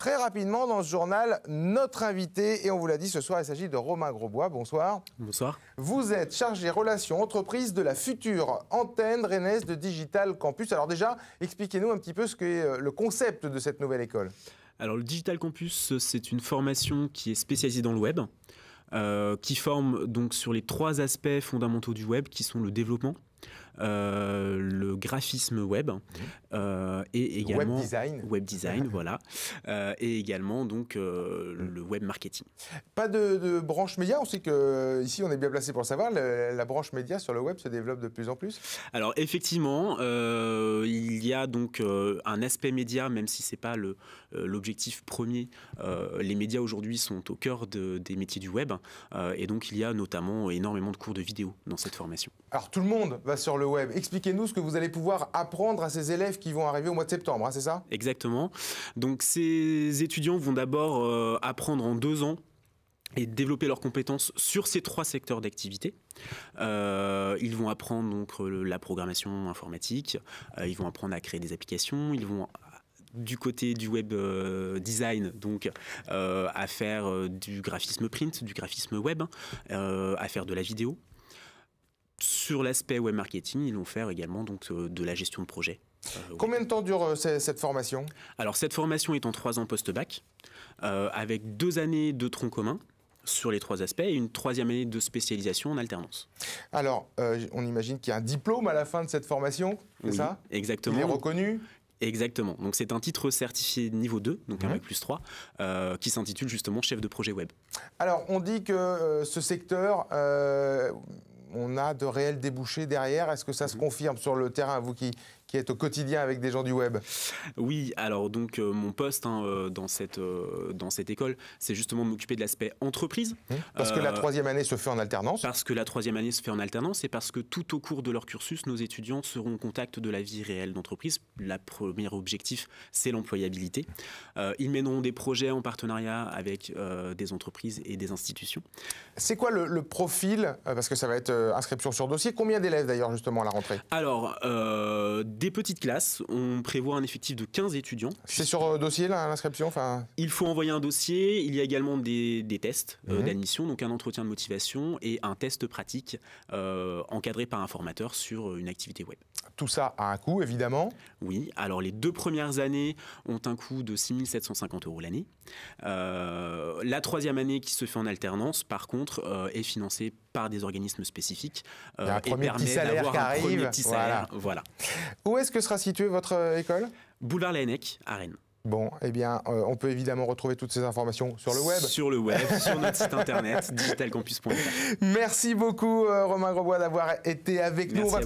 Très rapidement, dans ce journal, notre invité, et on vous l'a dit ce soir, il s'agit de Romain Grosbois. Bonsoir. Bonsoir. Vous êtes chargé relations entreprises de la future antenne Rennes de Digital Campus. Alors déjà, expliquez-nous un petit peu ce qu'est euh, le concept de cette nouvelle école. Alors le Digital Campus, c'est une formation qui est spécialisée dans le web. Euh, qui forme donc sur les trois aspects fondamentaux du web qui sont le développement, euh, le graphisme web euh, et également web design, web design voilà, euh, et également donc euh, le web marketing. Pas de, branche média, on sait que ici on est bien placé pour le savoir, la, branche média sur le web se développe de plus en plus. Alors effectivement, il y a donc un aspect média, même si c'est pas le l'objectif premier. les médias aujourd'hui sont au cœur des métiers du web, et donc il y a notamment énormément de cours de vidéo dans cette formation. Alors tout le monde va sur le web. Expliquez-nous ce que vous allez pouvoir apprendre à ces élèves qui vont arriver au mois de septembre, hein, c'est ça Exactement. Donc ces étudiants vont d'abord euh, apprendre en deux ans et développer leurs compétences sur ces trois secteurs d'activité. Euh, ils vont apprendre donc euh, la programmation informatique, ils vont apprendre à créer des applications, ils vont du côté du web design, donc à faire du graphisme print, du graphisme web, à faire de la vidéo. Sur l'aspect web marketing, ils vont faire également donc de la gestion de projet, euh, Combien de temps dure euh, cette formation Alors cette formation est en trois ans post-bac, euh, avec deux années de tronc commun sur les trois aspects et une troisième année de spécialisation en alternance. Alors, on imagine qu'il y a un diplôme à la fin de cette formation, c'est ça Exactement. Il est reconnu Exactement. Donc c'est un titre certifié niveau 2, donc un mhm. bac plus 3, qui s'intitule justement chef de projet web. Alors on dit que ce secteur, on a de réels débouchés derrière. Est-ce que ça se mhm. confirme sur le terrain, vous qui, qui êtes au quotidien avec des gens du web Oui, alors donc euh, mon poste hein, euh, dans, cette, euh, dans cette école, c'est justement de m'occuper de l'aspect entreprise. Mhm. Parce que la troisième année se fait en alternance Parce que la troisième année se fait en alternance et parce que tout au cours de leur cursus, nos étudiants seront en contact de la vie réelle d'entreprise. Le premier objectif, c'est l'employabilité. ils mèneront des projets en partenariat avec des entreprises et des institutions. C'est quoi le profil Parce que ça va être euh, inscription sur dossier. Combien d'élèves d'ailleurs justement à la rentrée Alors, euh, des petites classes, on prévoit un effectif de 15 étudiants. C'est sur euh, dossier l'inscription Il faut envoyer un dossier, il y a également des, tests mhm. d'admission, donc un entretien de motivation et un test pratique encadré par un formateur sur une activité web. Tout ça a un coût évidemment Oui, alors les deux premières années ont un coût de 6 750 euros l'année. la troisième année qui se fait en alternance, par contre, est financée par des organismes spécifiques euh, et permet d'avoir un premier petit salaire. Voilà. voilà. Où est-ce que sera située votre euh, école Boulevard Laennec, à Rennes. Bon, eh bien, euh, on peut évidemment retrouver toutes ces informations sur le web. Sur le web, sur notre site internet, digitalcampus.fr. Merci beaucoup, Romain Grosbois, d'avoir été avec nous. On